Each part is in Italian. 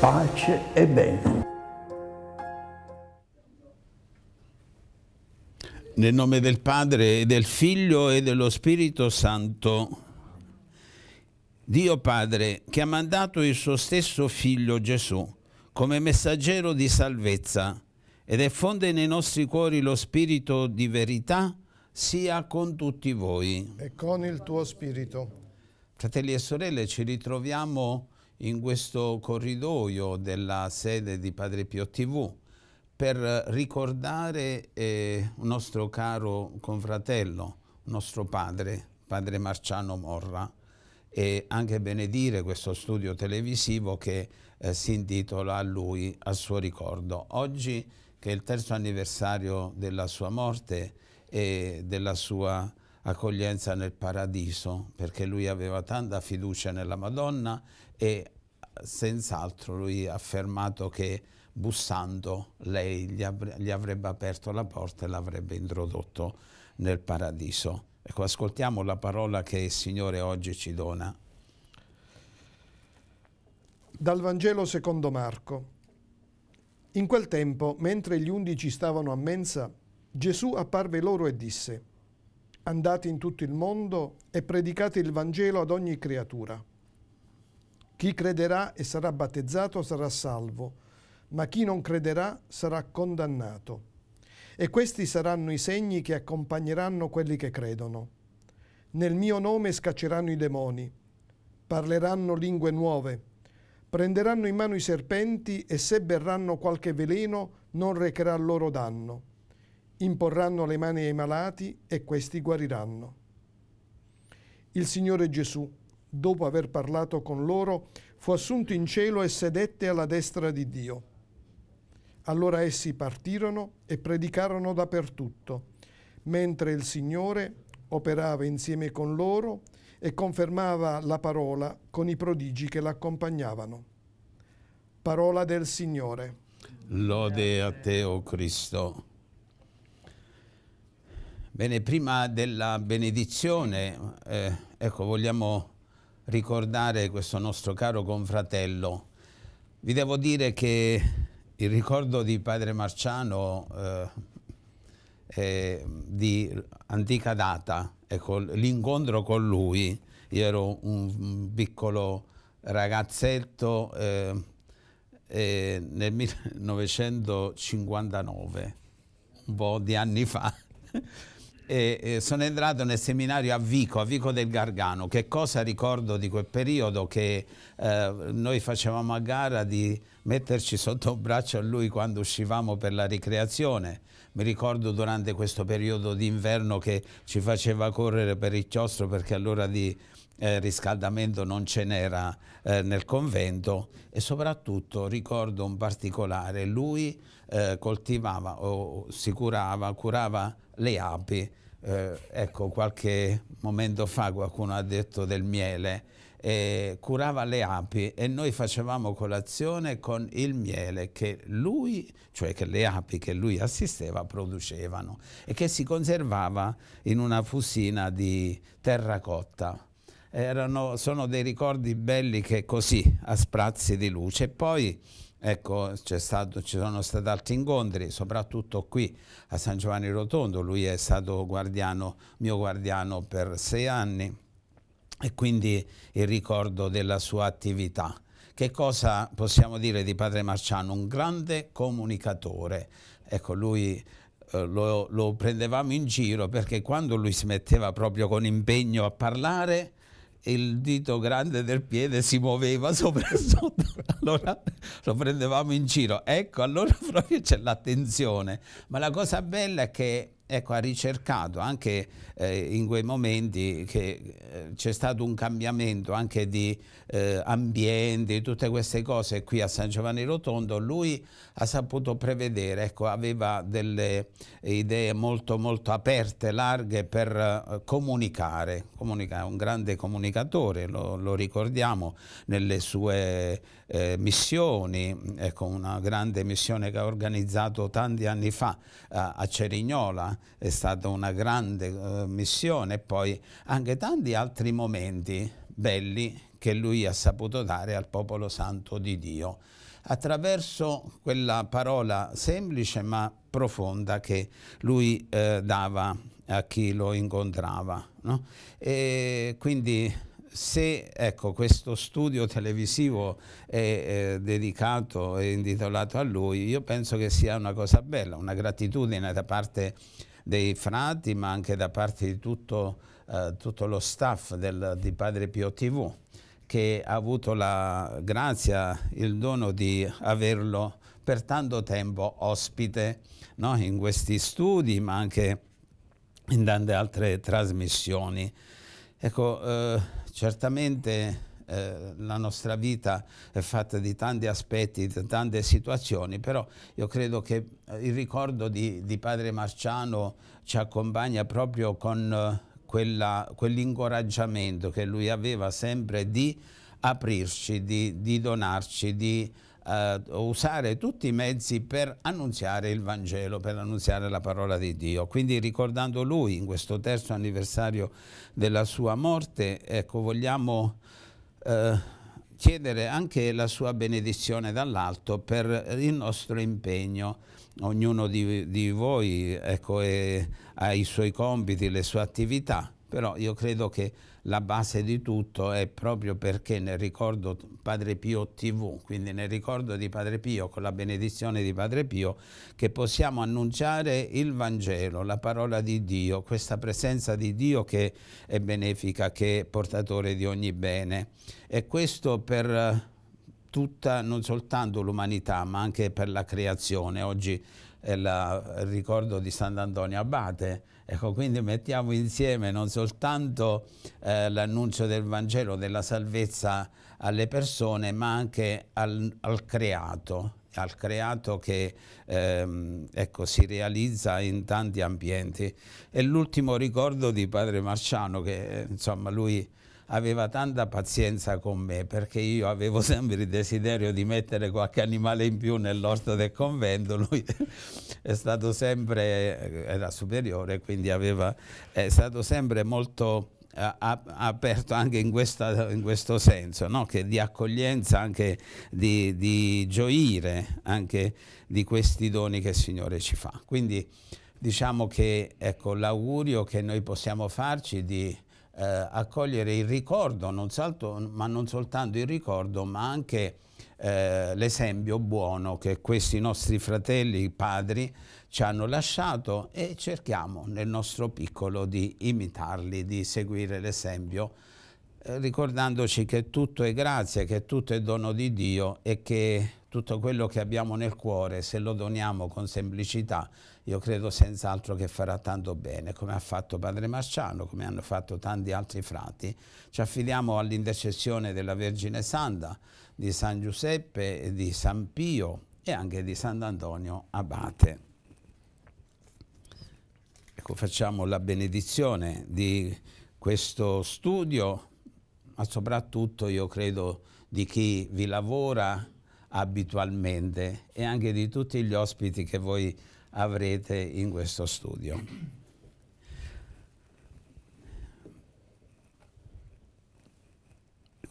pace e bene. Nel nome del Padre e del Figlio e dello Spirito Santo. Dio Padre, che ha mandato il suo stesso Figlio Gesù come messaggero di salvezza ed effonde nei nostri cuori lo Spirito di verità, sia con tutti voi. E con il tuo Spirito. Fratelli e sorelle, ci ritroviamo in questo corridoio della sede di Padre Pio TV per ricordare eh, un nostro caro confratello, nostro padre, padre Marciano Morra, e anche benedire questo studio televisivo che eh, si intitola a lui, a suo ricordo. Oggi, che è il terzo anniversario della sua morte e della sua accoglienza nel paradiso, perché lui aveva tanta fiducia nella Madonna e eh, senz'altro lui ha affermato che bussando lei gli, av- gli avrebbe aperto la porta e l'avrebbe introdotto nel paradiso. Ecco, ascoltiamo la parola che il Signore oggi ci dona. Dal Vangelo secondo Marco. In quel tempo, mentre gli undici stavano a mensa, Gesù apparve loro e disse, Andate in tutto il mondo e predicate il Vangelo ad ogni creatura. Chi crederà e sarà battezzato sarà salvo, ma chi non crederà sarà condannato. E questi saranno i segni che accompagneranno quelli che credono. Nel mio nome scacceranno i demoni, parleranno lingue nuove, prenderanno in mano i serpenti e se berranno qualche veleno non recherà loro danno. Imporranno le mani ai malati e questi guariranno. Il Signore Gesù, dopo aver parlato con loro, fu assunto in cielo e sedette alla destra di Dio. Allora essi partirono e predicarono dappertutto, mentre il Signore operava insieme con loro e confermava la parola con i prodigi che l'accompagnavano. Parola del Signore. Lode a te, o oh Cristo. Bene, prima della benedizione, eh, ecco, vogliamo ricordare questo nostro caro confratello. Vi devo dire che il ricordo di padre Marciano eh, è di antica data, ecco, l'incontro con lui, io ero un piccolo ragazzetto eh, eh, nel 1959, un po' di anni fa, e, e sono entrato nel seminario a Vico, a Vico del Gargano. Che cosa ricordo di quel periodo? Che eh, noi facevamo a gara di metterci sotto un braccio a lui quando uscivamo per la ricreazione. Mi ricordo durante questo periodo d'inverno che ci faceva correre per il chiostro perché all'ora di eh, riscaldamento non ce n'era eh, nel convento e soprattutto ricordo un particolare, lui eh, coltivava o si curava, curava le api, eh, ecco qualche momento fa qualcuno ha detto del miele, eh, curava le api e noi facevamo colazione con il miele che lui, cioè che le api che lui assisteva producevano e che si conservava in una fusina di terracotta erano, sono dei ricordi belli che così, a sprazzi di luce. poi Ecco, stato, ci sono stati altri incontri, soprattutto qui a San Giovanni Rotondo. Lui è stato guardiano, mio guardiano per sei anni e quindi il ricordo della sua attività. Che cosa possiamo dire di Padre Marciano? Un grande comunicatore. Ecco, lui eh, lo, lo prendevamo in giro perché quando lui si metteva proprio con impegno a parlare, il dito grande del piede si muoveva sopra e sotto, allora lo prendevamo in giro. Ecco, allora proprio c'è l'attenzione. Ma la cosa bella è che ecco, ha ricercato anche eh, in quei momenti che eh, c'è stato un cambiamento anche di eh, ambiente, tutte queste cose qui a San Giovanni Rotondo, lui ha saputo prevedere, ecco, aveva delle idee molto, molto aperte, larghe per eh, comunicare, comunicare, un grande comunicatore, lo, lo ricordiamo nelle sue eh, missioni, ecco, una grande missione che ha organizzato tanti anni fa eh, a Cerignola, è stata una grande eh, missione e poi anche tanti altri momenti belli che lui ha saputo dare al popolo santo di Dio attraverso quella parola semplice ma profonda che lui eh, dava a chi lo incontrava. No? quindi se ecco, questo studio televisivo è eh, dedicato e intitolato a lui, io penso che sia una cosa bella, una gratitudine da parte dei frati, ma anche da parte di tutto, eh, tutto lo staff del, di Padre Pio TV, che ha avuto la grazia, il dono di averlo per tanto tempo ospite no? in questi studi, ma anche in tante altre trasmissioni. Ecco, eh, certamente eh, la nostra vita è fatta di tanti aspetti, di tante situazioni, però io credo che eh, il ricordo di, di padre Marciano ci accompagna proprio con eh, quell'incoraggiamento che lui aveva sempre di aprirci, di, di donarci, di eh, usare tutti i mezzi per annunziare il Vangelo, per annunziare la parola di Dio. Quindi ricordando lui in questo terzo anniversario della sua morte, ecco, vogliamo eh, chiedere anche la sua benedizione dall'alto per il nostro impegno ognuno di, di voi ecco, è, ha i suoi compiti, le sue attività, però io credo che la base di tutto è proprio perché nel ricordo Padre Pio TV, quindi nel ricordo di Padre Pio, con la benedizione di Padre Pio, che possiamo annunciare il Vangelo, la parola di Dio, questa presenza di Dio che è benefica, che è portatore di ogni bene. E questo per eh, tutta, non soltanto l'umanità, ma anche per la creazione. Oggi è il ricordo di Sant'Antonio Abate, Ecco, quindi mettiamo insieme non soltanto eh, l'annuncio del Vangelo della salvezza alle persone, ma anche al, al creato, al creato che ehm, ecco, si realizza in tanti ambienti. E l'ultimo ricordo di padre Marciano, che eh, insomma lui aveva tanta pazienza con me perché io avevo sempre il desiderio di mettere qualche animale in più nell'orto del convento, lui è stato sempre, eh, era superiore, quindi aveva, è stato sempre molto eh, aperto anche in, questa, in questo senso, no? che di accoglienza, anche di, di, gioire anche di questi doni che il Signore ci fa. Quindi diciamo che ecco, l'augurio che noi possiamo farci di eh, accogliere il ricordo, non salto, ma non soltanto il ricordo, ma anche eh, l'esempio buono che questi nostri fratelli, padri, ci hanno lasciato e cerchiamo nel nostro piccolo di imitarli, di seguire l'esempio, eh, ricordandoci che tutto è grazia, che tutto è dono di Dio e che tutto quello che abbiamo nel cuore, se lo doniamo con semplicità, io credo senz'altro che farà tanto bene, come ha fatto Padre Marciano, come hanno fatto tanti altri frati. Ci affidiamo all'intercessione della Vergine Santa, di San Giuseppe, di San Pio e anche di Sant'Antonio Abate. Ecco, facciamo la benedizione di questo studio, ma soprattutto io credo di chi vi lavora abitualmente e anche di tutti gli ospiti che voi avrete in questo studio.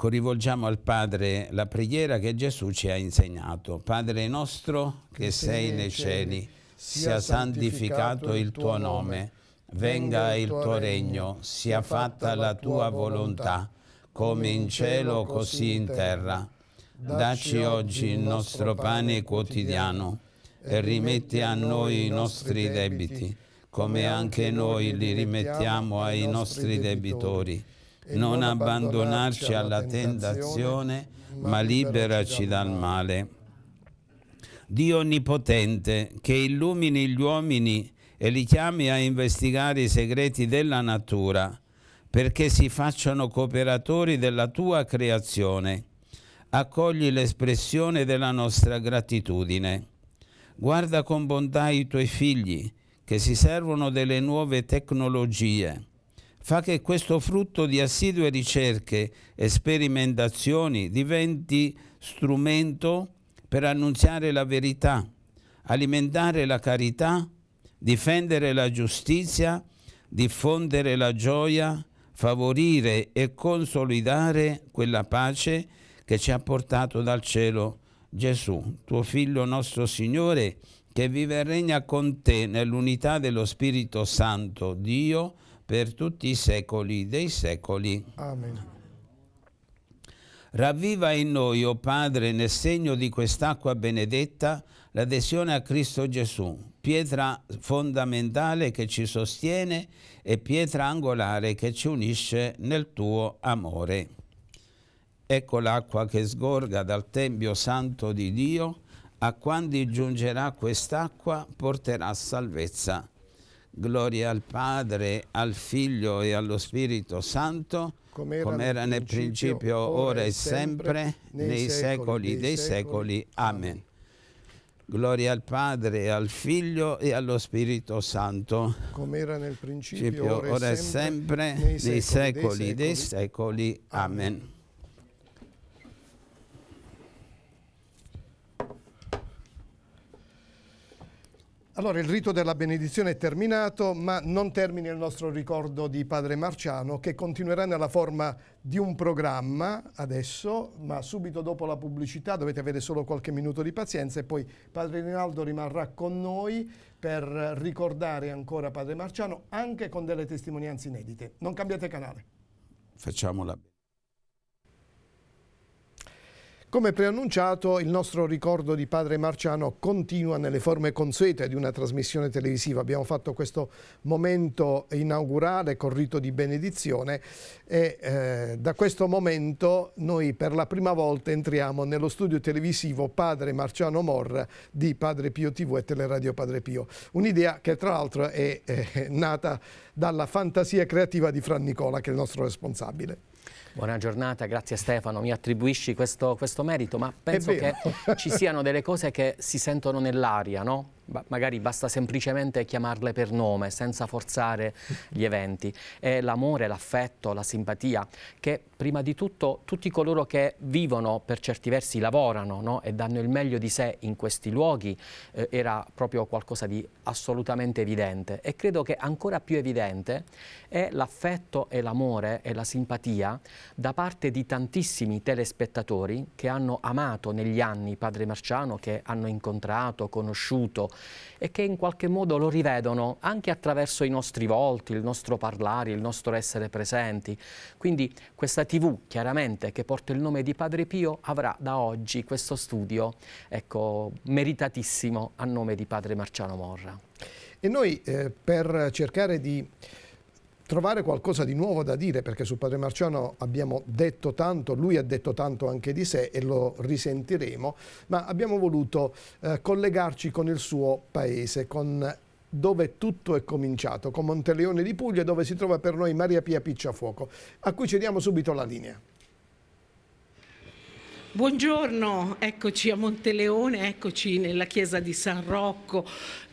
Rivolgiamo al Padre la preghiera che Gesù ci ha insegnato. Padre nostro che sei nei cieli, sia santificato il tuo nome, venga il tuo regno, sia fatta la tua volontà, come in cielo così in terra. Dacci oggi il nostro pane quotidiano e rimetti a noi i nostri debiti, come anche noi li rimettiamo ai nostri debitori. Non abbandonarci alla tentazione, ma liberaci dal male. Dio Onnipotente, che illumini gli uomini e li chiami a investigare i segreti della natura, perché si facciano cooperatori della tua creazione. Accogli l'espressione della nostra gratitudine Guarda con bontà i tuoi figli che si servono delle nuove tecnologie. Fa che questo frutto di assidue ricerche e sperimentazioni diventi strumento per annunziare la verità, alimentare la carità, difendere la giustizia, diffondere la gioia, favorire e consolidare quella pace che ci ha portato dal cielo Gesù, tuo Figlio nostro Signore, che vive e regna con te nell'unità dello Spirito Santo, Dio, per tutti i secoli dei secoli. Amen. Ravviva in noi, o oh Padre, nel segno di quest'acqua benedetta, l'adesione a Cristo Gesù, pietra fondamentale che ci sostiene e pietra angolare che ci unisce nel tuo amore. Ecco l'acqua che sgorga dal Tempio Santo di Dio, a quando giungerà quest'acqua porterà salvezza. Gloria al Padre, al Figlio e allo Spirito Santo, come era, nel principio, principio, ora e sempre, nei, nei secoli, dei secoli. secoli. Amen. Gloria al Padre, al Figlio e allo Spirito Santo, come era nel principio, ora e sempre, sempre nei, secoli, nei secoli, dei secoli. Dei secoli. Amen. Allora il rito della benedizione è terminato, ma non termina il nostro ricordo di Padre Marciano che continuerà nella forma di un programma adesso, ma subito dopo la pubblicità dovete avere solo qualche minuto di pazienza e poi Padre Rinaldo rimarrà con noi per ricordare ancora Padre Marciano anche con delle testimonianze inedite. Non cambiate canale. Facciamola. Come preannunciato, il nostro ricordo di padre Marciano continua nelle forme consuete di una trasmissione televisiva. Abbiamo fatto questo momento inaugurale con rito di benedizione e eh, da questo momento noi per la prima volta entriamo nello studio televisivo Padre Marciano Morra di Padre Pio TV e Teleradio Padre Pio. Un'idea che tra l'altro è, è eh, nata dalla fantasia creativa di Fran Nicola, che è il nostro responsabile. Buona giornata, grazie Stefano, mi attribuisci questo, questo merito, ma penso che ci siano delle cose che si sentono nell'aria, no? magari basta semplicemente chiamarle per nome, senza forzare gli eventi. È l'amore, l'affetto, la simpatia, che prima di tutto tutti coloro che vivono, per certi versi lavorano no? e danno il meglio di sé in questi luoghi, eh, era proprio qualcosa di assolutamente evidente. E credo che ancora più evidente è l'affetto e l'amore e la simpatia da parte di tantissimi telespettatori che hanno amato negli anni Padre Marciano, che hanno incontrato, conosciuto, e che in qualche modo lo rivedono anche attraverso i nostri volti, il nostro parlare, il nostro essere presenti. Quindi questa TV, chiaramente, che porta il nome di Padre Pio, avrà da oggi questo studio, ecco, meritatissimo a nome di Padre Marciano Morra. E noi eh, per cercare di trovare qualcosa di nuovo da dire perché su padre Marciano abbiamo detto tanto, lui ha detto tanto anche di sé e lo risentiremo, ma abbiamo voluto eh, collegarci con il suo paese, con dove tutto è cominciato, con Monteleone di Puglia dove si trova per noi Maria Pia Picciafuoco, a cui cediamo subito la linea. Buongiorno, eccoci a Monteleone, eccoci nella chiesa di San Rocco,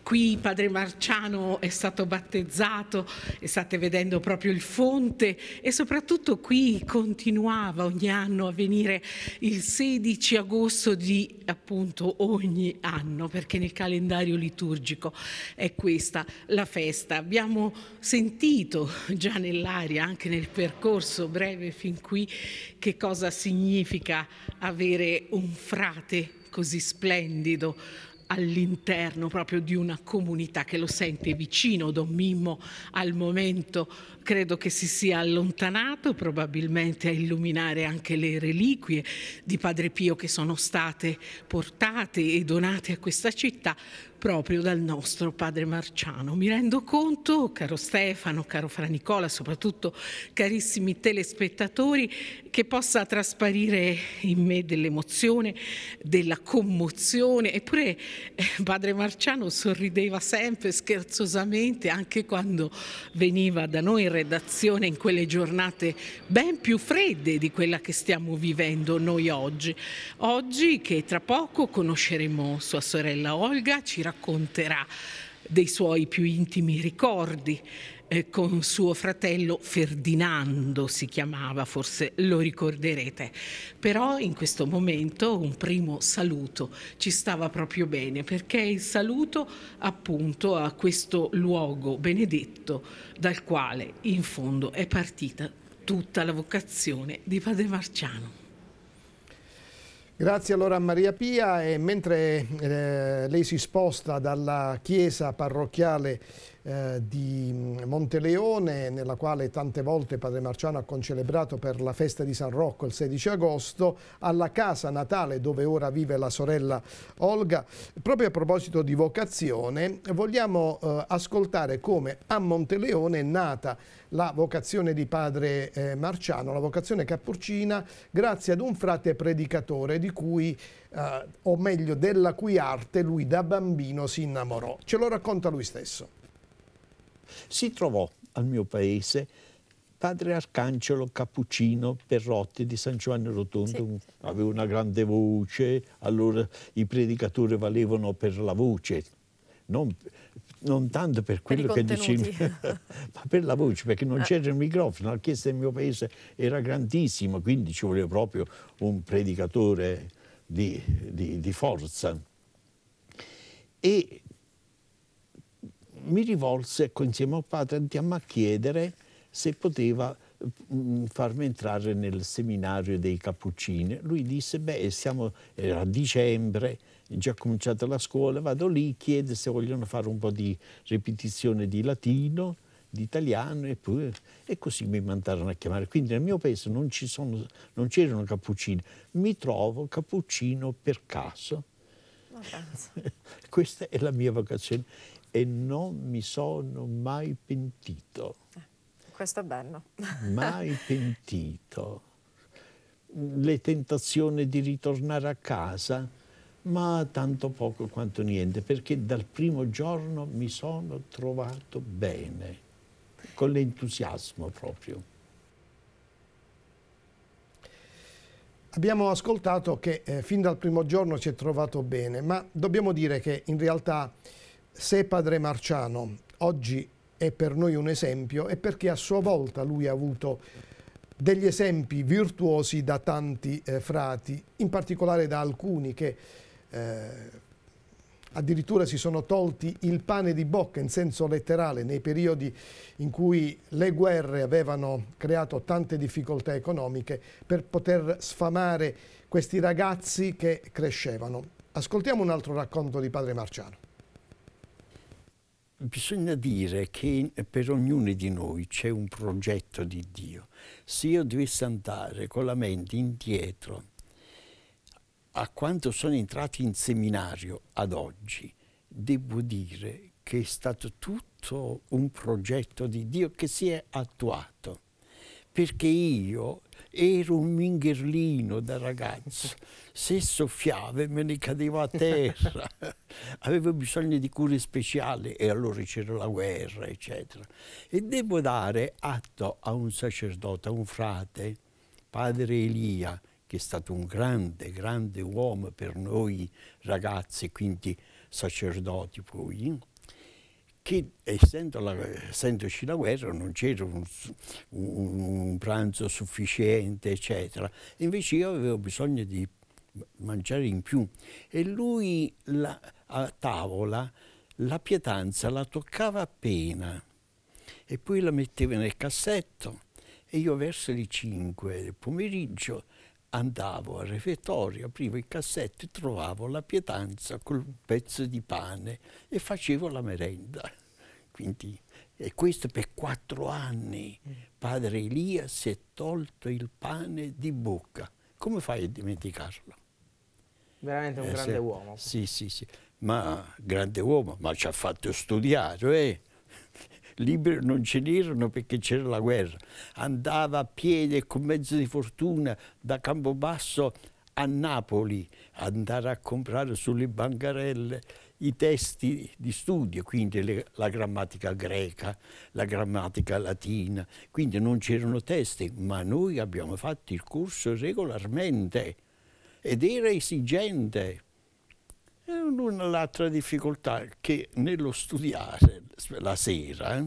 Qui padre Marciano è stato battezzato e state vedendo proprio il fonte e soprattutto qui continuava ogni anno a venire il 16 agosto di appunto ogni anno perché nel calendario liturgico è questa la festa. Abbiamo sentito già nell'aria, anche nel percorso breve fin qui, che cosa significa avere un frate così splendido, all'interno proprio di una comunità che lo sente vicino. Don Mimmo al momento credo che si sia allontanato probabilmente a illuminare anche le reliquie di Padre Pio che sono state portate e donate a questa città, proprio dal nostro padre Marciano. Mi rendo conto, caro Stefano, caro Fra Nicola, soprattutto carissimi telespettatori, che possa trasparire in me dell'emozione, della commozione, eppure eh, padre Marciano sorrideva sempre scherzosamente anche quando veniva da noi in redazione in quelle giornate ben più fredde di quella che stiamo vivendo noi oggi. Oggi che tra poco conosceremo sua sorella Olga, ci racconterà racconterà dei suoi più intimi ricordi eh, con suo fratello Ferdinando si chiamava, forse lo ricorderete. Però in questo momento un primo saluto ci stava proprio bene perché è il saluto appunto a questo luogo benedetto dal quale in fondo è partita tutta la vocazione di Padre Marciano. Grazie allora a Maria Pia e mentre eh, lei si sposta dalla chiesa parrocchiale eh, di mm, Monteleone, nella quale tante volte Padre Marciano ha concelebrato per la festa di San Rocco il 16 agosto, alla casa natale dove ora vive la sorella Olga. Proprio a proposito di vocazione, vogliamo eh, ascoltare come a Monteleone è nata la vocazione di Padre eh, Marciano, la vocazione cappuccina, grazie ad un frate predicatore di cui Uh, o meglio della cui arte lui da bambino si innamorò. Ce lo racconta lui stesso si trovò al mio paese padre Arcangelo Cappuccino Perrotti di San Giovanni Rotondo, sì, aveva una grande voce, allora i predicatori valevano per la voce, non, non tanto per quello per che diceva, ma per la voce, perché non eh. c'era il microfono, la chiesa del mio paese era grandissima, quindi ci voleva proprio un predicatore di, di, di forza. E mi rivolse ecco, insieme a padre andiamo a chiedere se poteva mm, farmi entrare nel seminario dei Cappuccini. Lui disse, beh, siamo, a dicembre, è già cominciata la scuola, vado lì, chiede se vogliono fare un po' di ripetizione di latino, di italiano e, poi, e così mi mandarono a chiamare. Quindi nel mio paese non, sono, non c'erano cappuccini, mi trovo cappuccino per caso. Questa è la mia vocazione e non mi sono mai pentito. Eh, questo è bello. mai pentito. Le tentazioni di ritornare a casa, ma tanto poco quanto niente, perché dal primo giorno mi sono trovato bene, con l'entusiasmo proprio. Abbiamo ascoltato che eh, fin dal primo giorno si è trovato bene, ma dobbiamo dire che in realtà se padre Marciano oggi è per noi un esempio è perché a sua volta lui ha avuto degli esempi virtuosi da tanti eh, frati, in particolare da alcuni che eh, addirittura si sono tolti il pane di bocca in senso letterale nei periodi in cui le guerre avevano creato tante difficoltà economiche per poter sfamare questi ragazzi che crescevano. Ascoltiamo un altro racconto di padre Marciano. Bisogna dire che per ognuno di noi c'è un progetto di Dio. Se io dovessi andare con la mente indietro a quanto sono entrati in seminario ad oggi, devo dire che è stato tutto un progetto di Dio che si è attuato perché io ero un mingherlino da ragazzo, se soffiava me ne cadeva a terra, avevo bisogno di cure speciali e allora c'era la guerra, eccetera. E devo dare atto a un sacerdote, a un frate, padre Elia, che è stato un grande, grande uomo per noi ragazzi, quindi sacerdoti poi, che essendo la, essendoci la guerra non c'era un, un, un, pranzo sufficiente, eccetera. Invece io avevo bisogno di mangiare in più e lui la, a tavola la pietanza la toccava appena e poi la metteva nel cassetto e io verso le 5 del pomeriggio andavo al refettorio, aprivo il cassetto e trovavo la pietanza con un pezzo di pane e facevo la merenda. Quindi, e questo per quattro anni. Mm. Padre Elia si è tolto il pane di bocca. Come fai a dimenticarlo? Veramente un eh, grande se, uomo. Sì, sì, sì. Ma grande uomo, ma ci ha fatto studiare, eh? libero non ce n'erano perché c'era la guerra. Andava a piedi e con mezzo di fortuna da Campobasso a Napoli, andare a comprare sulle bancarelle i testi di studio, quindi le, la grammatica greca, la grammatica latina, quindi non c'erano testi, ma noi abbiamo fatto il corso regolarmente ed era esigente. È un'altra difficoltà che nello studiare la sera, eh,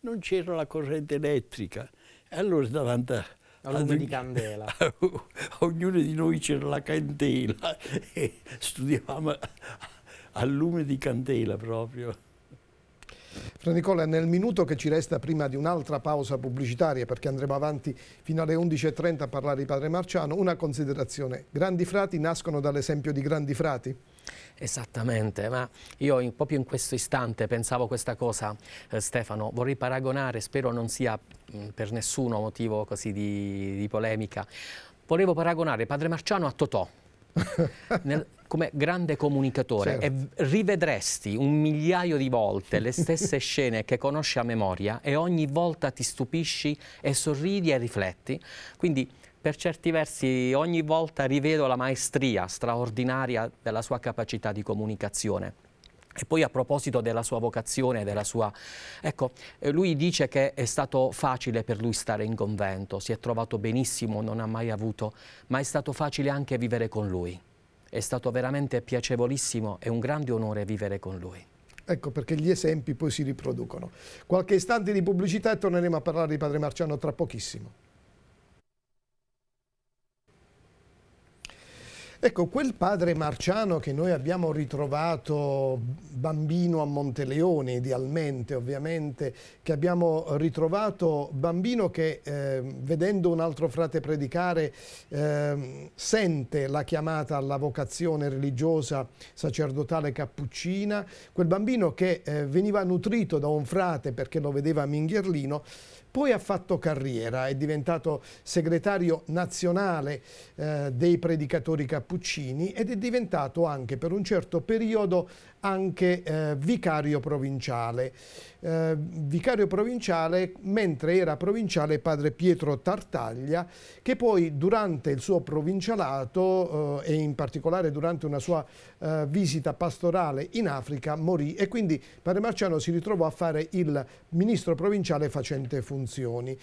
non c'era la corrente elettrica. E allora davanti a... A lume ad... di candela. Ognuno di noi c'era la candela e studiavamo al lume di candela proprio. Fra Nicola, nel minuto che ci resta prima di un'altra pausa pubblicitaria, perché andremo avanti fino alle 11.30 a parlare di Padre Marciano, una considerazione. Grandi frati nascono dall'esempio di grandi frati? Esattamente, ma io in, proprio in questo istante pensavo questa cosa, eh, Stefano, vorrei paragonare, spero non sia mh, mm, per nessuno motivo così di, di, polemica, volevo paragonare Padre Marciano a Totò. Nel, come grande comunicatore certo. e rivedresti un migliaio di volte le stesse scene che conosci a memoria e ogni volta ti stupisci e sorridi e rifletti. Quindi per certi versi ogni volta rivedo la maestria straordinaria della sua capacità di comunicazione. E poi a proposito della sua vocazione, della sua... Ecco, eh, lui dice che è stato facile per lui stare in convento, si è trovato benissimo, non ha mai avuto, ma è stato facile anche vivere con lui. È stato veramente piacevolissimo e un grande onore vivere con lui. Ecco perché gli esempi poi si riproducono. Qualche istante di pubblicità e torneremo a parlare di Padre Marciano tra pochissimo. Ecco, quel padre marciano che noi abbiamo ritrovato bambino a Monteleone, idealmente ovviamente, che abbiamo ritrovato bambino che eh, vedendo un altro frate predicare eh, sente la chiamata alla vocazione religiosa sacerdotale cappuccina, quel bambino che eh, veniva nutrito da un frate perché lo vedeva a Mingherlino, poi ha fatto carriera, è diventato segretario nazionale eh, dei predicatori cappuccini ed è diventato anche per un certo periodo anche eh, vicario provinciale. Eh, vicario provinciale mentre era provinciale padre Pietro Tartaglia che poi durante il suo provincialato eh, e in particolare durante una sua eh, visita pastorale in Africa morì e quindi padre Marciano si ritrovò a fare il ministro provinciale facente funzioni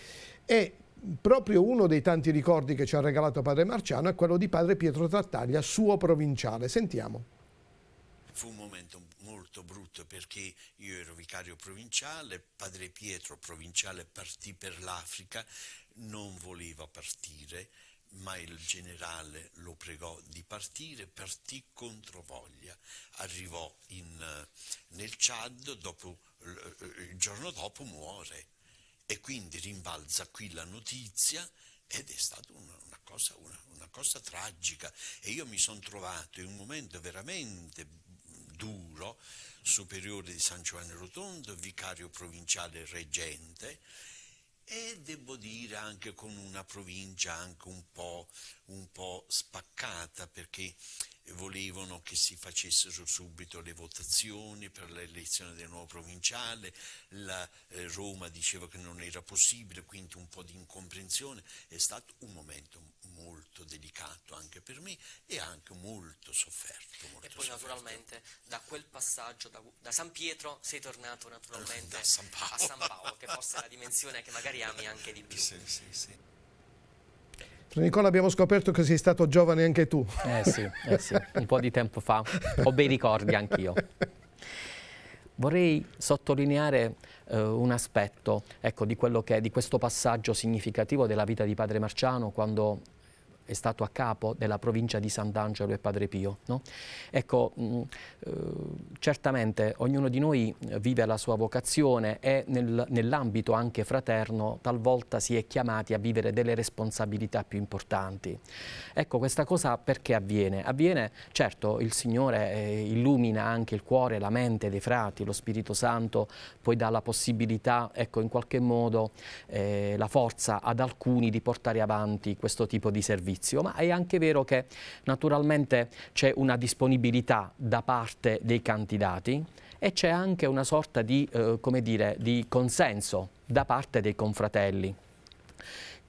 e proprio uno dei tanti ricordi che ci ha regalato padre Marciano è quello di padre Pietro Tartaglia, suo provinciale. Sentiamo. Fu un momento molto brutto perché io ero vicario provinciale, padre Pietro provinciale partì per l'Africa, non voleva partire, ma il generale lo pregò di partire, partì contro voglia, arrivò in, nel Chad, dopo, eh, il giorno dopo muore e quindi rimbalza qui la notizia ed è stata una, una, cosa, una, una cosa tragica e io mi sono trovato in un momento veramente Duro, superiore di San Giovanni Rotondo, vicario provinciale reggente e devo dire anche con una provincia anche un po', un po spaccata perché volevano che si facessero subito le votazioni per l'elezione del nuovo provinciale, la, eh, Roma diceva che non era possibile, quindi un po' di incomprensione, è stato un momento molto delicato anche per me e anche molto sofferto. Molto e poi sofferto. naturalmente da quel passaggio da, da, San Pietro sei tornato naturalmente San a San Paolo, che forse è la dimensione che magari ami anche di più. Sì, sì, sì. Nicola abbiamo scoperto che sei stato giovane anche tu. Eh sì, eh sì, un po' di tempo fa. Ho bei ricordi anch'io. Vorrei sottolineare eh, un aspetto ecco, di, che, di questo passaggio significativo della vita di Padre Marciano quando è stato a capo della provincia di Sant'Angelo e Padre Pio. No? Ecco, mh, mm, eh, certamente ognuno di noi vive la sua vocazione e nel, nell'ambito anche fraterno talvolta si è chiamati a vivere delle responsabilità più importanti. Ecco, questa cosa perché avviene? Avviene, certo, il Signore eh, illumina anche il cuore, la mente dei frati, lo Spirito Santo poi dà la possibilità, ecco, in qualche modo eh, la forza ad alcuni di portare avanti questo tipo di servizio giudizio, ma è anche vero che naturalmente c'è una disponibilità da parte dei candidati e c'è anche una sorta di, eh, dire, di consenso da parte dei confratelli.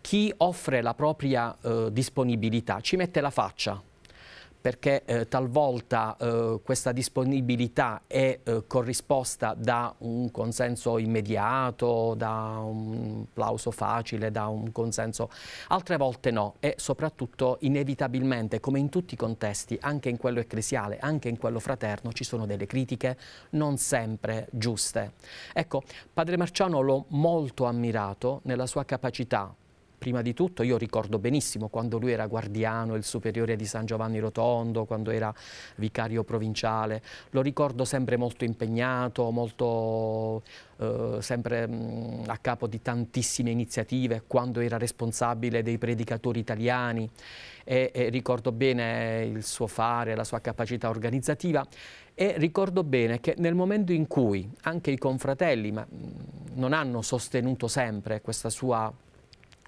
Chi offre la propria eh, disponibilità ci mette la faccia perché eh, talvolta eh, questa disponibilità è eh, corrisposta da un consenso immediato, da un applauso facile, da un consenso, altre volte no e soprattutto inevitabilmente come in tutti i contesti, anche in quello ecclesiale, anche in quello fraterno ci sono delle critiche non sempre giuste. Ecco, padre Marciano l'ho molto ammirato nella sua capacità prima di tutto io ricordo benissimo quando lui era guardiano, il superiore di San Giovanni Rotondo, quando era vicario provinciale, lo ricordo sempre molto impegnato, molto, eh, sempre mh, mm, a capo di tantissime iniziative, quando era responsabile dei predicatori italiani e, e ricordo bene il suo fare, la sua capacità organizzativa e ricordo bene che nel momento in cui anche i confratelli ma, mm, non hanno sostenuto sempre questa sua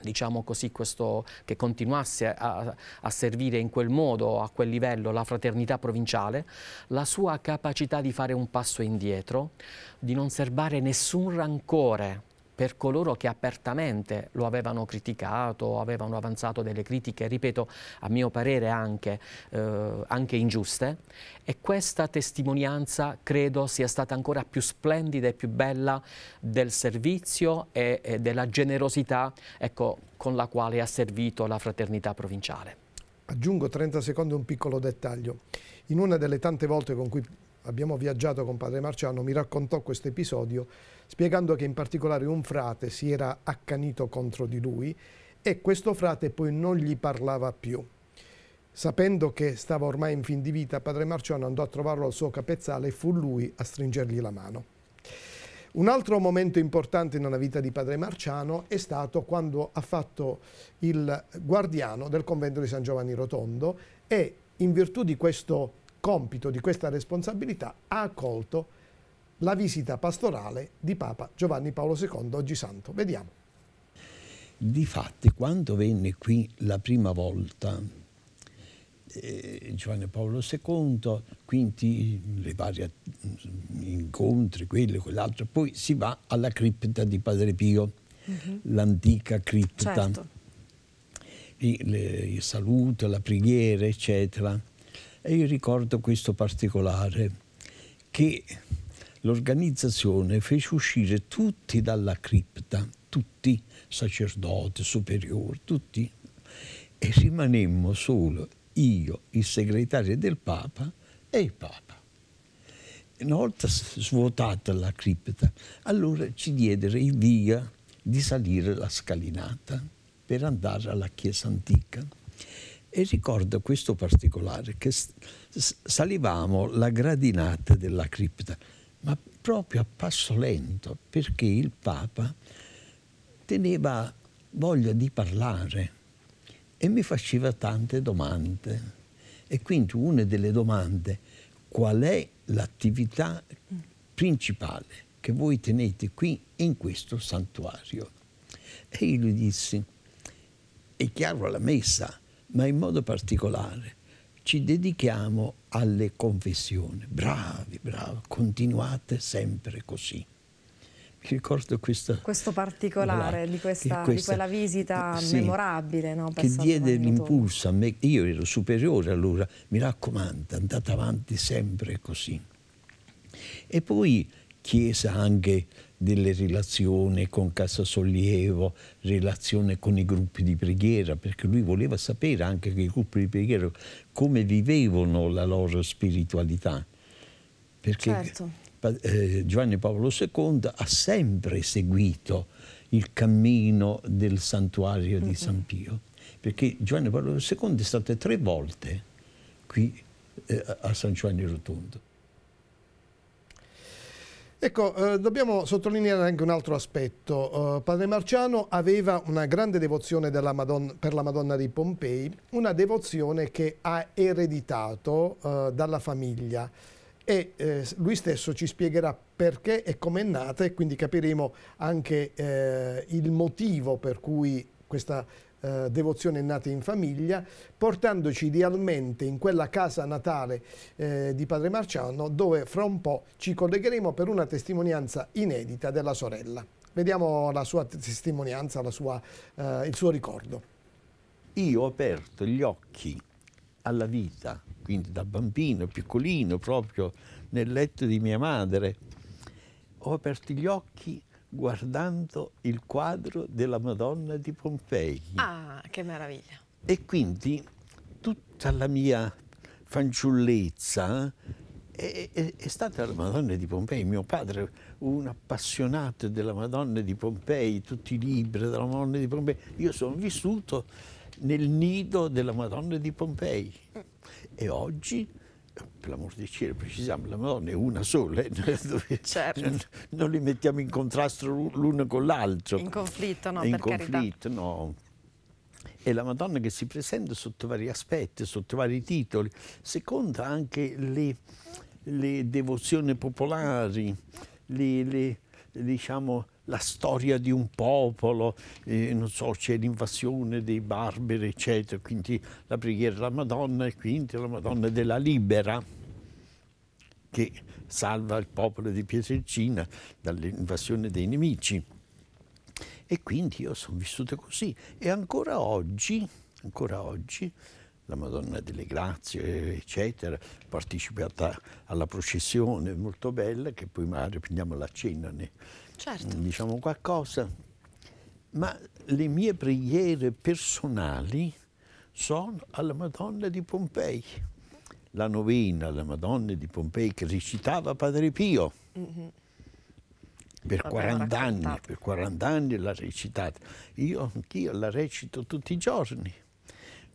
diciamo così, questo, che continuasse a, a, servire in quel modo, a quel livello, la fraternità provinciale, la sua capacità di fare un passo indietro, di non serbare nessun rancore per coloro che apertamente lo avevano criticato, avevano avanzato delle critiche, ripeto, a mio parere anche, eh, anche, ingiuste. E questa testimonianza credo sia stata ancora più splendida e più bella del servizio e, e della generosità ecco, con la quale ha servito la fraternità provinciale. Aggiungo 30 secondi un piccolo dettaglio. In una delle tante volte con cui abbiamo viaggiato con padre Marciano, mi raccontò questo episodio spiegando che in particolare un frate si era accanito contro di lui e questo frate poi non gli parlava più. Sapendo che stava ormai in fin di vita, padre Marciano andò a trovarlo al suo capezzale e fu lui a stringergli la mano. Un altro momento importante nella vita di padre Marciano è stato quando ha fatto il guardiano del convento di San Giovanni Rotondo e in virtù di questo compito di questa responsabilità, ha accolto la visita pastorale di Papa Giovanni Paolo II, oggi santo. Vediamo. Difatti, quando venne qui la prima volta, eh, Giovanni Paolo II, quindi le varie incontri, quello e quell'altro, poi si va alla cripta di Padre Pio, uh mhm. -huh. l'antica cripta. Certo. I, il saluto, la preghiera, eccetera. E io ricordo questo particolare, che l'organizzazione fece uscire tutti dalla cripta, tutti, sacerdoti, superiori, tutti, e rimanemmo solo io, il segretario del Papa e il Papa. Una volta svuotata la cripta, allora ci diedero il via di salire la scalinata per andare alla chiesa antica e ricordo questo particolare che salivamo la gradinata della cripta ma proprio a passo lento perché il Papa teneva voglia di parlare e mi faceva tante domande e quindi una delle domande qual è l'attività principale che voi tenete qui in questo santuario e io gli dissi è chiaro la messa ma in modo particolare ci dedichiamo alle confessioni. Bravi, bravi, continuate sempre così. Mi ricordo questo, questo particolare bravo, di, questa, questa, di, quella visita sì, memorabile. No, che diede l'impulso a me, io ero superiore allora, mi raccomando, andate avanti sempre così. E poi chiesa anche delle relazioni con Casa Sollievo, relazione con i gruppi di preghiera, perché lui voleva sapere anche che i gruppi di preghiera come vivevano la loro spiritualità. Perché certo. Eh, Giovanni Paolo II ha sempre seguito il cammino del santuario di mm -hmm. San Pio, perché Giovanni Paolo II è stato tre volte qui eh, a San Giovanni Rotondo. Ecco, eh, dobbiamo sottolineare anche un altro aspetto. Eh, padre Marciano aveva una grande devozione Madonna, per la Madonna di Pompei, una devozione che ha ereditato eh, dalla famiglia e eh, lui stesso ci spiegherà perché e com'è nata e quindi capiremo anche eh, il motivo per cui questa eh, devozione nata in famiglia, portandoci idealmente in quella casa natale eh, di Padre Marciano dove fra un po' ci collegheremo per una testimonianza inedita della sorella. Vediamo la sua testimonianza, la sua, eh, il suo ricordo. Io ho aperto gli occhi alla vita, quindi da bambino, piccolino, proprio nel letto di mia madre. Ho aperto gli occhi guardando il quadro della Madonna di Pompei. Ah, che meraviglia! E quindi tutta la mia fanciullezza eh, è, è, è, stata la Madonna di Pompei, mio padre, un appassionato della Madonna di Pompei, tutti i libri della Madonna di Pompei. Io sono vissuto nel nido della Madonna di Pompei mm. e oggi per l'amor del cielo, precisiamo, la Madonna è una sola, eh, certo. non, li mettiamo in contrasto l'uno con l'altro. In conflitto, no, in per conflitto, carità. no. È la Madonna che si presenta sotto vari aspetti, sotto vari titoli, seconda anche le, le devozioni popolari, le, le diciamo, la storia di un popolo, eh, non so, c'è l'invasione dei barberi, eccetera, quindi la preghiera della Madonna e quindi la Madonna della Libera che salva il popolo di Pietrelcina dall'invasione dei nemici. E quindi io sono vissuto così e ancora oggi, ancora oggi, la Madonna delle Grazie, eccetera, partecipata alla processione molto bella che poi magari prendiamo la cena certo. diciamo qualcosa, ma le mie preghiere personali sono alla Madonna di Pompei, la novena alla Madonna di Pompei che recitava Padre Pio. Mm -hmm. Per 40, anni, per 40 anni l'ha recitata. Io anch'io la recito tutti i giorni,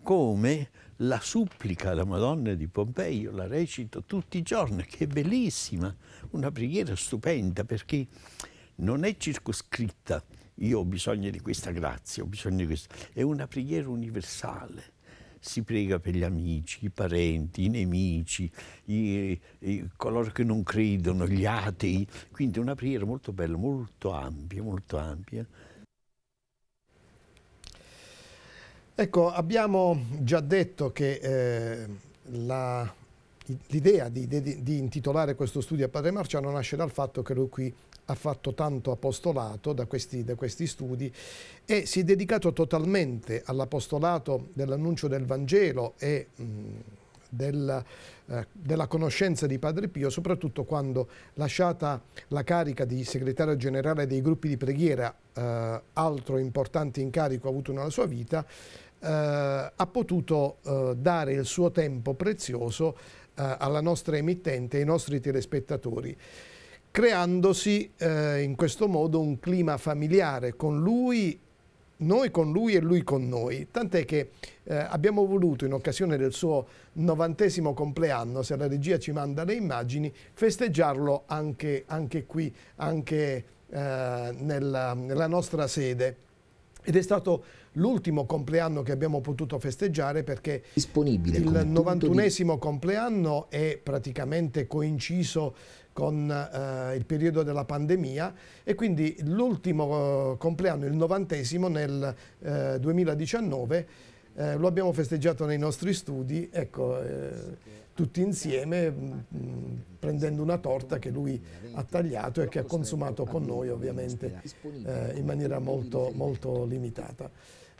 come la supplica alla Madonna di Pompei, io la recito tutti i giorni, che è bellissima, una preghiera stupenda perché non è circoscritta, io ho bisogno di questa grazia, ho bisogno di questo, è una preghiera universale. Si prega per gli amici, i parenti, i nemici, i, i, coloro che non credono, gli atei. Quindi è una preghiera molto bella, molto ampia, molto ampia. Ecco, abbiamo già detto che eh, l'idea di, di, di, intitolare questo studio a Padre Marciano nasce dal fatto che lui qui ha fatto tanto apostolato da questi, da questi studi e si è dedicato totalmente all'apostolato dell'annuncio del Vangelo e mh, della, eh, della, conoscenza di Padre Pio, soprattutto quando lasciata la carica di segretario generale dei gruppi di preghiera, eh, altro importante incarico avuto nella sua vita, eh, ha potuto eh, dare il suo tempo prezioso eh, alla nostra emittente, e ai nostri telespettatori creandosi eh, in questo modo un clima familiare con lui noi con lui e lui con noi, tant'è che eh, abbiamo voluto in occasione del suo novantesimo compleanno, se la regia ci manda le immagini, festeggiarlo anche, anche qui, anche eh, nella, nella nostra sede. Ed è stato l'ultimo compleanno che abbiamo potuto festeggiare perché il 91esimo di... compleanno è praticamente coinciso con eh, il periodo della pandemia e quindi l'ultimo eh, compleanno, il novantesimo nel eh, 2019, eh, lo abbiamo festeggiato nei nostri studi, ecco, eh, tutti insieme mh, mm, mm, prendendo una torta che lui ha tagliato e che ha consumato con noi ovviamente in maniera molto, molto limitata.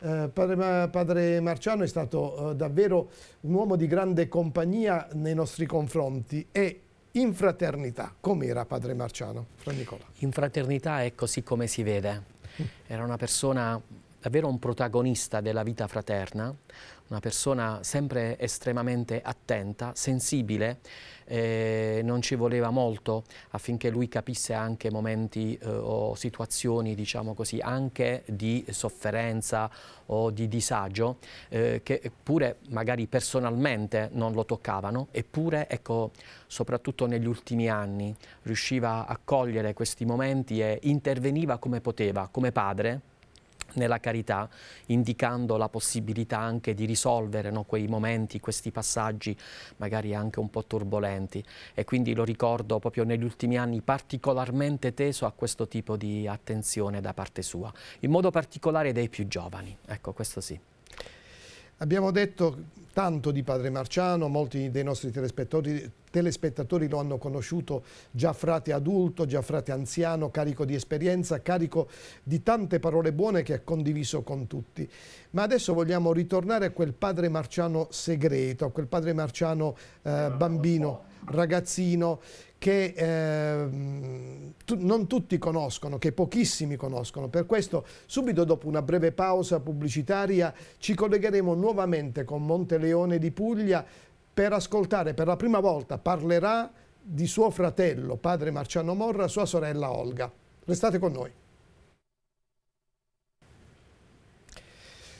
Eh, padre, padre, Marciano è stato eh, davvero un uomo di grande compagnia nei nostri confronti e Infraternità, com'era padre Marciano? Fra Nicola. Infraternità è così come si vede. Mm. Era una persona davvero un protagonista della vita fraterna, una persona sempre estremamente attenta, sensibile, eh, non ci voleva molto affinché lui capisse anche momenti eh, o situazioni, diciamo così, anche di sofferenza o di disagio, eh, che pure magari personalmente non lo toccavano, eppure, ecco, soprattutto negli ultimi anni, riusciva a cogliere questi momenti e interveniva come poteva, come padre, nella carità, indicando la possibilità anche di risolvere no, quei momenti, questi passaggi magari anche un po' turbolenti e quindi lo ricordo proprio negli ultimi anni particolarmente teso a questo tipo di attenzione da parte sua, in modo particolare dei più giovani, ecco questo sì. Abbiamo detto tanto di Padre Marciano, molti dei nostri telespettatori, telespettatori, lo hanno conosciuto già frate adulto, già frate anziano, carico di esperienza, carico di tante parole buone che ha condiviso con tutti. Ma adesso vogliamo ritornare a quel Padre Marciano segreto, a quel Padre Marciano eh, bambino, ragazzino, che eh, non tutti conoscono, che pochissimi conoscono. Per questo, subito dopo una breve pausa pubblicitaria, ci collegheremo nuovamente con Monteleone di Puglia per ascoltare per la prima volta, parlerà di suo fratello, padre Marciano Morra, sua sorella Olga. Restate con noi.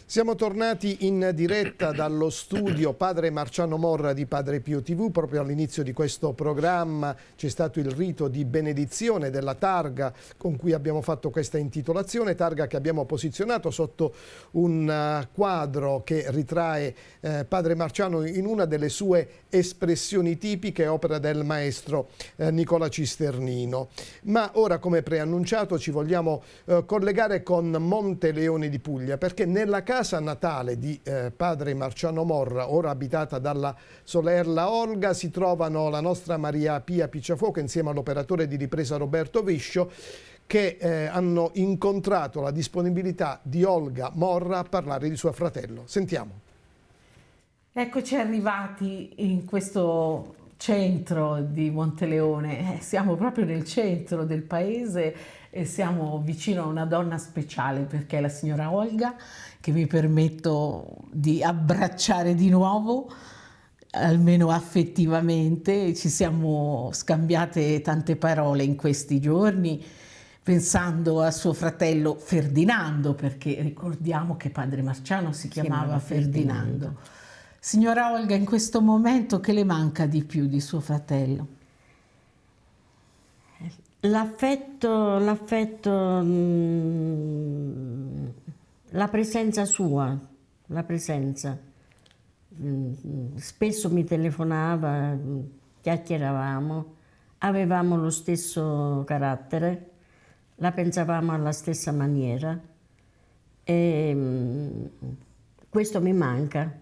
Siamo tornati in diretta dallo studio Padre Marciano Morra di Padre Pio TV. Proprio all'inizio di questo programma c'è stato il rito di benedizione della targa con cui abbiamo fatto questa intitolazione, targa che abbiamo posizionato sotto un eh, quadro che ritrae eh, Padre Marciano in una delle sue espressioni tipiche, opera del maestro eh, Nicola Cisternino. Ma ora, come preannunciato, ci vogliamo eh, collegare con Monte Leone di Puglia perché nella casa casa natale di eh, padre Marciano Morra, ora abitata dalla sorella Olga, si trovano la nostra Maria Pia Picciafuoco insieme all'operatore di ripresa Roberto Viscio che eh, hanno incontrato la disponibilità di Olga Morra a parlare di suo fratello. Sentiamo. Eccoci arrivati in questo centro di Monteleone, eh, siamo proprio nel centro del paese e siamo vicino a una donna speciale perché è la signora Olga che mi permetto di abbracciare di nuovo, almeno affettivamente. Ci siamo scambiate tante parole in questi giorni pensando a suo fratello Ferdinando, perché ricordiamo che padre Marciano si chiamava, Ferdinando. Ferdinando. Signora Olga, in questo momento che le manca di più di suo fratello? L'affetto, l'affetto mh mm, la presenza sua, la presenza. Mm, mm, spesso mi telefonava, mm, chiacchieravamo, avevamo lo stesso carattere, la pensavamo alla stessa maniera e questo mi manca.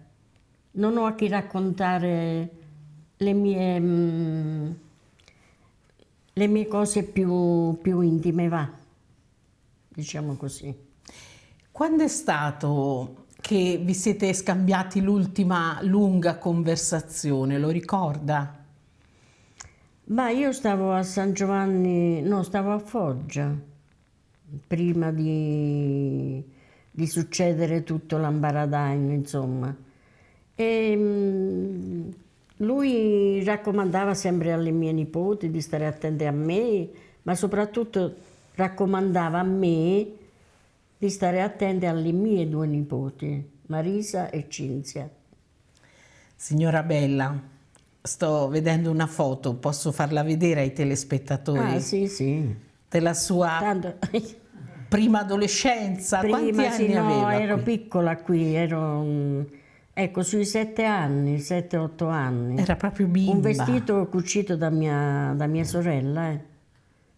Non ho a chi raccontare le mie, le mie cose più, più intime, va, diciamo così. Quando è stato che vi siete scambiati l'ultima lunga conversazione? Lo ricorda? Ma io stavo a San Giovanni, no, stavo a Foggia, prima di, di succedere tutto l'ambaradaino, insomma. E mm, lui raccomandava sempre alle mie nipoti di stare attente a me, ma soprattutto raccomandava a me di stare attente alle mie due nipoti, Marisa e Cinzia. Signora Bella, sto vedendo una foto, posso farla vedere ai telespettatori? Ah, sì, sì. Della sua Tanto... prima adolescenza, prima, quanti anni sì, no, ero qui? piccola qui, ero... Ecco, sui sette anni, sette, otto anni. Era proprio bimba. Un vestito cucito da mia, da mia sorella, eh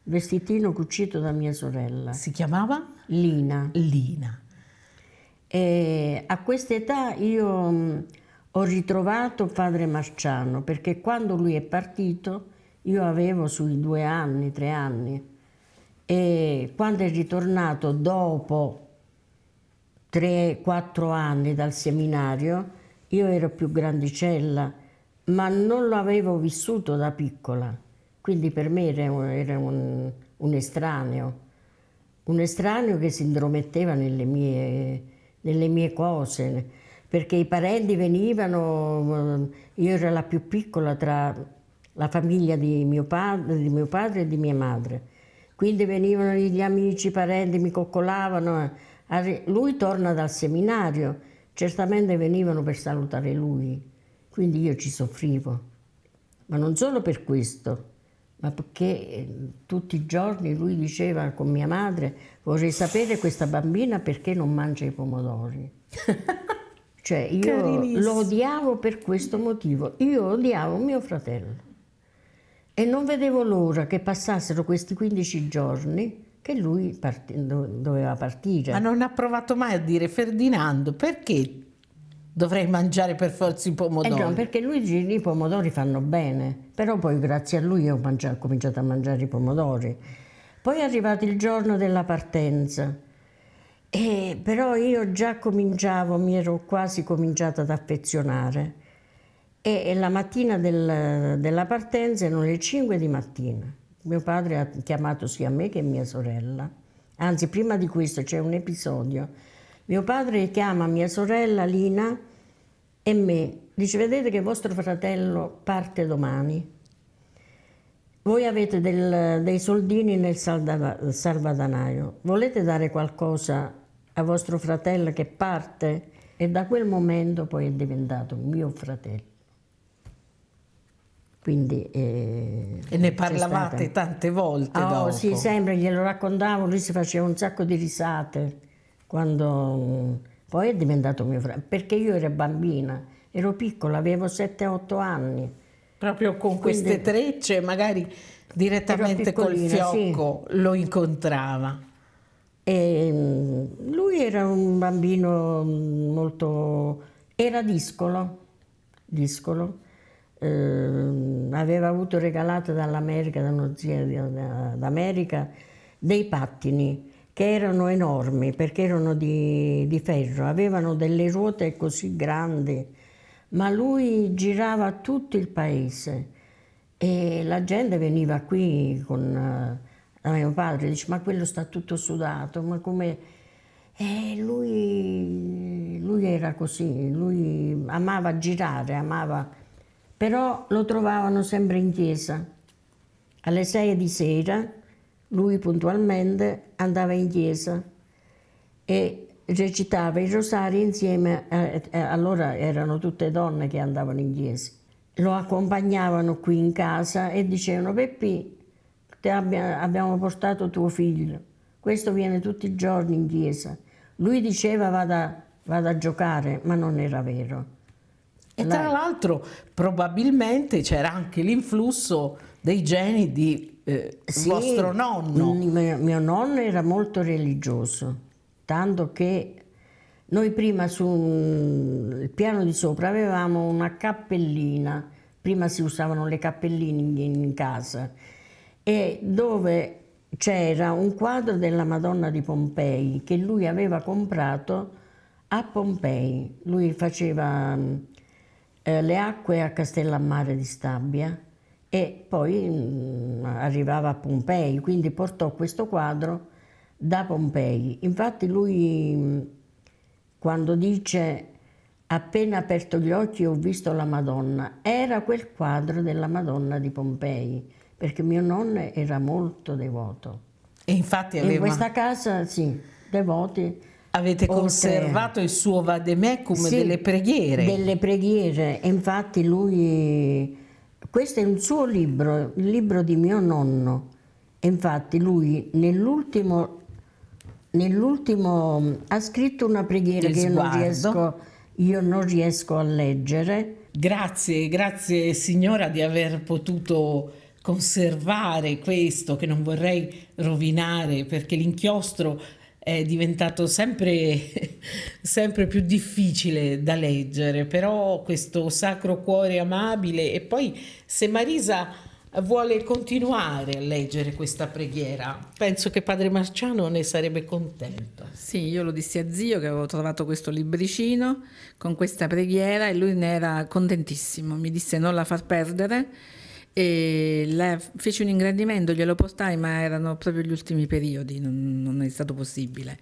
vestitino cucito da mia sorella. Si chiamava? Lina. Lina. E a quest'età io mm, ho ritrovato padre Marciano perché quando lui è partito io avevo sui due anni, tre anni e quando è ritornato dopo 3 quattro anni dal seminario, io ero più grandicella, ma non lo avevo vissuto da piccola. Quindi per me era, un, era un, un estraneo, un estraneo che si intrometteva nelle mie, nelle mie cose, perché i parenti venivano, eh, io ero la più piccola tra la famiglia di mio, padre, di mio padre e di mia madre. Quindi venivano gli amici, i parenti, mi coccolavano. Eh. Lui torna dal seminario, certamente venivano per salutare lui, quindi io ci soffrivo, ma non solo per questo ma perché eh, tutti i giorni lui diceva con mia madre vorrei sapere questa bambina perché non mangia i pomodori. cioè io lo odiavo per questo motivo, io odiavo mio fratello e non vedevo l'ora che passassero questi 15 giorni che lui part- doveva partire. Ma non ha provato mai a dire Ferdinando perché dovrei mangiare per forza i pomodori. Eh no, perché Luigi i pomodori fanno bene, però poi grazie a lui ho, mangiato, ho cominciato a mangiare i pomodori. Poi è arrivato il giorno della partenza, e, però io già cominciavo, mi ero quasi cominciata ad affezionare. E, e la mattina del, della partenza erano le 5 di mattina. Mio padre ha chiamato sia me che mia sorella. Anzi, prima di questo c'è un episodio mio padre chiama mia sorella Lina e me. Dice, vedete che vostro fratello parte domani. Voi avete del, dei soldini nel salvadanaio. Volete dare qualcosa a vostro fratello che parte? E da quel momento poi è diventato mio fratello. Quindi, eh, e ne parlavate tante volte. Oh, dopo. sì, sempre glielo raccontavo, lui si faceva un sacco di risate quando mm, poi è diventato mio fratello, perché io ero bambina, ero piccola, avevo 7-8 anni. Proprio con Quindi, queste trecce, magari direttamente col fiocco sì. lo incontrava. E mm, lui era un bambino mm, molto... era discolo, discolo. Eh, aveva avuto regalato dall'America, da uno zio d'America, dei pattini che erano enormi perché erano di, di ferro, avevano delle ruote così grandi, ma lui girava tutto il paese e la gente veniva qui con uh, mio padre, dice ma quello sta tutto sudato, ma come... E lui, lui era così, lui amava girare, amava... però lo trovavano sempre in chiesa alle sei di sera lui puntualmente andava in chiesa e recitava i rosari insieme, a, eh, eh, allora erano tutte donne che andavano in chiesa. Lo accompagnavano qui in casa e dicevano Peppi, abbia, abbiamo portato tuo figlio, questo viene tutti i giorni in chiesa. Lui diceva vada, vada a giocare, ma non era vero. E tra l'altro probabilmente c'era anche l'influsso dei geni di eh, sì, vostro nonno. Mm, mio, mio, nonno era molto religioso, tanto che noi prima sul piano di sopra avevamo una cappellina, prima si usavano le cappelline in, in casa, e dove c'era un quadro della Madonna di Pompei che lui aveva comprato a Pompei. Lui faceva mm, eh, le acque a Castellammare di Stabia e poi mh, mm, arrivava a Pompei, quindi portò questo quadro da Pompei. Infatti lui mh, mm, quando dice appena aperto gli occhi ho visto la Madonna, era quel quadro della Madonna di Pompei, perché mio nonno era molto devoto. E infatti aveva... In questa casa, sì, devoti. Avete conservato oltre... il suo vademecum sì, delle preghiere. Delle preghiere, infatti lui questo è un suo libro, il libro di mio nonno. infatti lui nell'ultimo, nell'ultimo ha scritto una preghiera che io non, riesco, io non riesco a leggere. Grazie, grazie signora di aver potuto conservare questo che non vorrei rovinare perché l'inchiostro è diventato sempre, sempre più difficile da leggere, però questo sacro cuore amabile e poi se Marisa vuole continuare a leggere questa preghiera. Penso che padre Marciano ne sarebbe contento. Sì, io lo dissi a zio che avevo trovato questo libricino con questa preghiera e lui ne era contentissimo. Mi disse non la far perdere e la, feci un ingrandimento, glielo postai, ma erano proprio gli ultimi periodi, non, non è stato possibile.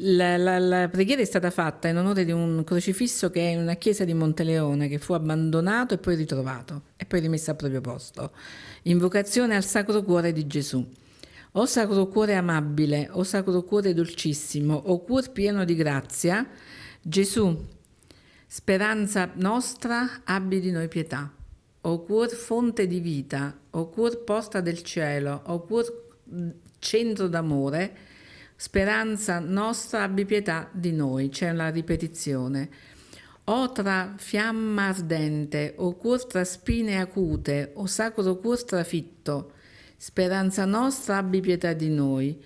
La, la, la, preghiera è stata fatta in onore di un crocifisso che è in una chiesa di Monteleone che fu abbandonato e poi ritrovato e poi rimesso al proprio posto. Invocazione al Sacro Cuore di Gesù. O Sacro Cuore amabile, o Sacro Cuore dolcissimo, o Cuor pieno di grazia, Gesù, speranza nostra, abbi di noi pietà o cuor fonte di vita, o cuor posta del cielo, o cuor mm, centro d'amore, speranza nostra abbi pietà di noi, c'è una ripetizione. O tra fiamma ardente, o cuor tra spine acute, o sacro cuor trafitto, speranza nostra abbi pietà di noi.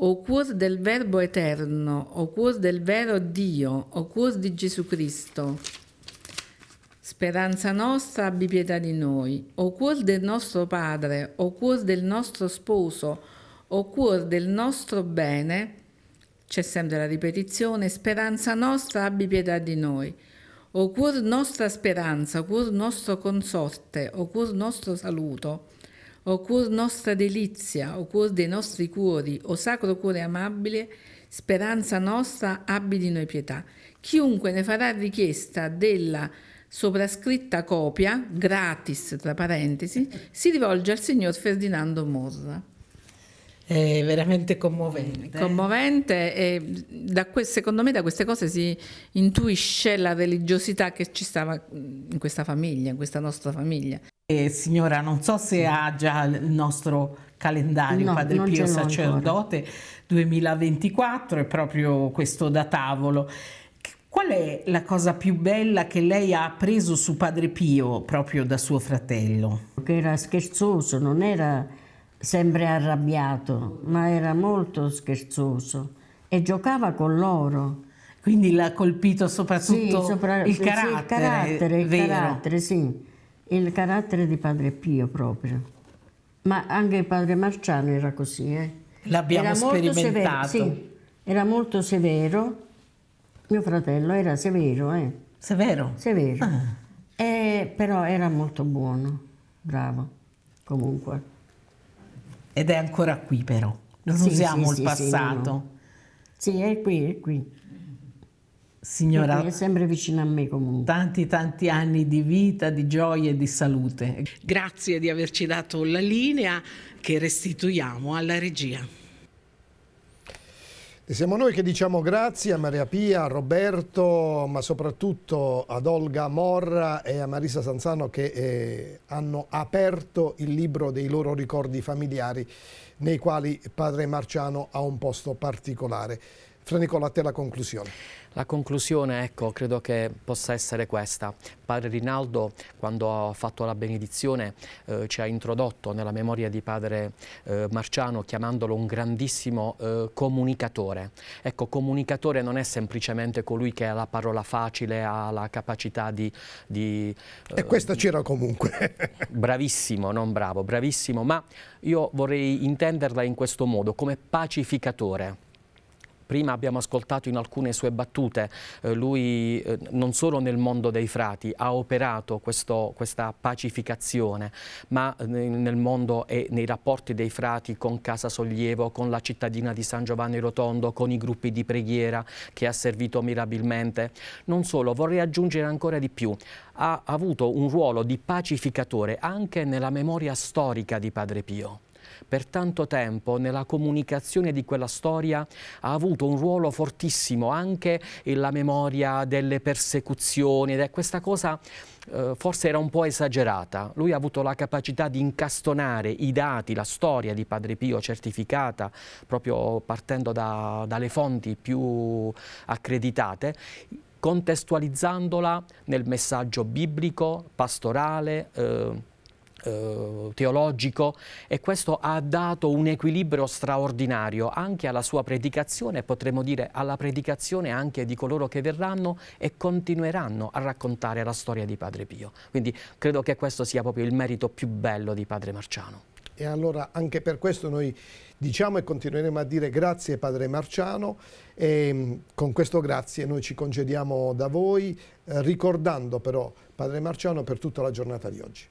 O cuor del Verbo eterno, o cuor del vero Dio, o cuor di Gesù Cristo. Speranza nostra, abbi pietà di noi. O cuor del nostro Padre, o cuor del nostro sposo, o cuor del nostro bene, c'è sempre la ripetizione, speranza nostra, abbi pietà di noi. O cuor nostra speranza, o cuor nostro consorte, o cuor nostro saluto, o cuor nostra delizia, o cuor dei nostri cuori, o sacro cuore amabile, speranza nostra, abbi di noi pietà. Chiunque ne farà richiesta della soprascritta copia, gratis tra parentesi, si rivolge al signor Ferdinando Morra. È veramente commovente. Eh. Commovente e que- secondo me da queste cose si intuisce la religiosità che ci stava in questa famiglia, in questa nostra famiglia. Eh, signora, non so se ha già il nostro calendario no, Padre Pio Sacerdote ancora. 2024, è proprio questo da tavolo. Qual è la cosa più bella che lei ha appreso su Padre Pio proprio da suo fratello? Che era scherzoso, non era sempre arrabbiato, ma era molto scherzoso e giocava con loro. Quindi l'ha colpito soprattutto sì, sopra, il carattere, sì, il carattere, il carattere, sì, il carattere di Padre Pio proprio. Ma anche Padre Marciano era così, eh. L'abbiamo era sperimentato. Severo, sì, era molto severo mio fratello era severo, eh. Severo? Severo. Ah. E, però era molto buono, bravo, comunque. Ed è ancora qui però, non sì, usiamo sì, il sì, passato. No. Sì, è qui, è qui. Signora, è sempre vicino a me comunque. Tanti tanti anni di vita, di gioia e di salute. Grazie di averci dato la linea che restituiamo alla regia. E siamo noi che diciamo grazie a Maria Pia, a Roberto, ma soprattutto ad Olga Morra e a Marisa Sanzano che eh, hanno aperto il libro dei loro ricordi familiari nei quali padre Marciano ha un posto particolare. Fra Nicola, a te la conclusione. La conclusione, ecco, credo che possa essere questa. Padre Rinaldo, quando ha fatto la benedizione, eh, ci ha introdotto nella memoria di padre eh, Marciano, chiamandolo un grandissimo eh, comunicatore. Ecco, comunicatore non è semplicemente colui che ha la parola facile, ha la capacità di... di eh, e questa c'era comunque. bravissimo, non bravo, bravissimo, ma io vorrei intenderla in questo modo, come pacificatore prima abbiamo ascoltato in alcune sue battute, eh, lui eh, non solo nel mondo dei frati ha operato questo, questa pacificazione, ma eh, nel mondo e nei rapporti dei frati con Casa Sollievo, con la cittadina di San Giovanni Rotondo, con i gruppi di preghiera che ha servito mirabilmente. Non solo, vorrei aggiungere ancora di più, ha avuto un ruolo di pacificatore anche nella memoria storica di Padre Pio per tanto tempo nella comunicazione di quella storia ha avuto un ruolo fortissimo anche la memoria delle persecuzioni ed è questa cosa eh, forse era un po' esagerata. Lui ha avuto la capacità di incastonare i dati, la storia di Padre Pio certificata, proprio partendo da, dalle fonti più accreditate, contestualizzandola nel messaggio biblico, pastorale. Eh, eh, teologico e questo ha dato un equilibrio straordinario anche alla sua predicazione, potremmo dire alla predicazione anche di coloro che verranno e continueranno a raccontare la storia di Padre Pio. Quindi credo che questo sia proprio il merito più bello di Padre Marciano. E allora anche per questo noi diciamo e continueremo a dire grazie Padre Marciano e mm, con questo grazie noi ci concediamo da voi eh, ricordando però Padre Marciano per tutta la giornata di oggi.